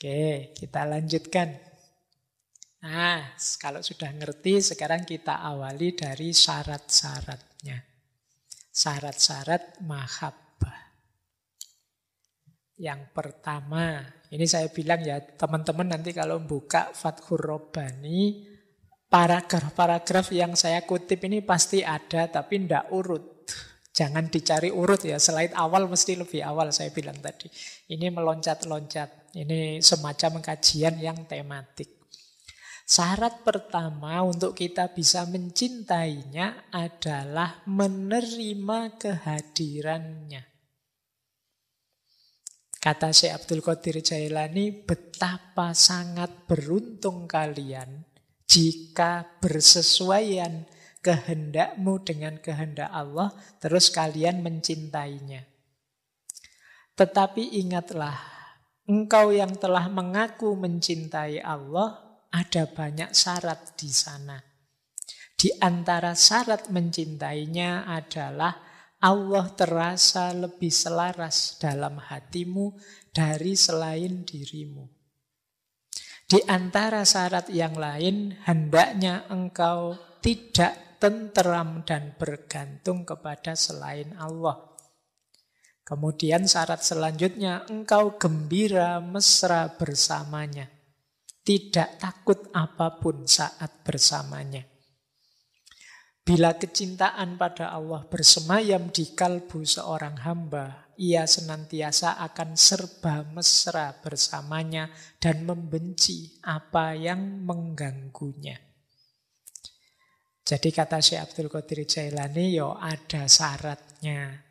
Oke, kita lanjutkan. Nah, kalau sudah ngerti, sekarang kita awali dari syarat-syaratnya. Syarat-syarat mahabbah. Yang pertama, ini saya bilang ya teman-teman nanti kalau buka Fathur Robbani, paragraf-paragraf yang saya kutip ini pasti ada tapi tidak urut. Jangan dicari urut ya, selain awal mesti lebih awal saya bilang tadi. Ini meloncat-loncat ini semacam kajian yang tematik. Syarat pertama untuk kita bisa mencintainya adalah menerima kehadirannya. Kata Syekh Abdul Qadir Jailani, betapa sangat beruntung kalian jika bersesuaian kehendakmu dengan kehendak Allah, terus kalian mencintainya. Tetapi ingatlah, engkau yang telah mengaku mencintai Allah, ada banyak syarat di sana. Di antara syarat mencintainya adalah Allah terasa lebih selaras dalam hatimu dari selain dirimu. Di antara syarat yang lain, hendaknya engkau tidak tenteram dan bergantung kepada selain Allah. Kemudian syarat selanjutnya, engkau gembira mesra bersamanya. Tidak takut apapun saat bersamanya. Bila kecintaan pada Allah bersemayam di kalbu seorang hamba, ia senantiasa akan serba mesra bersamanya dan membenci apa yang mengganggunya. Jadi kata Syekh Abdul Qadir Jailani, yo ada syaratnya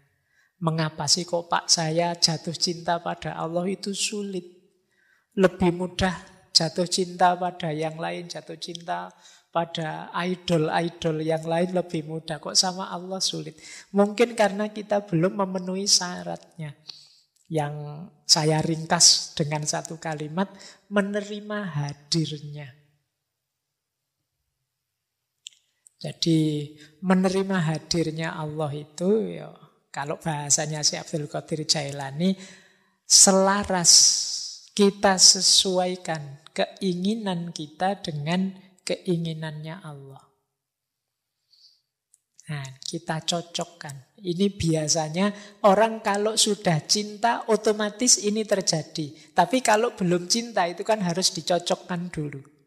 Mengapa sih kok pak saya jatuh cinta pada Allah itu sulit? Lebih mudah jatuh cinta pada yang lain, jatuh cinta pada idol-idol yang lain lebih mudah. Kok sama Allah sulit? Mungkin karena kita belum memenuhi syaratnya. Yang saya ringkas dengan satu kalimat, menerima hadirnya. Jadi menerima hadirnya Allah itu ya kalau bahasanya si Abdul Qadir Jailani, selaras kita sesuaikan keinginan kita dengan keinginannya Allah. Nah, kita cocokkan. Ini biasanya orang kalau sudah cinta otomatis ini terjadi. Tapi kalau belum cinta itu kan harus dicocokkan dulu.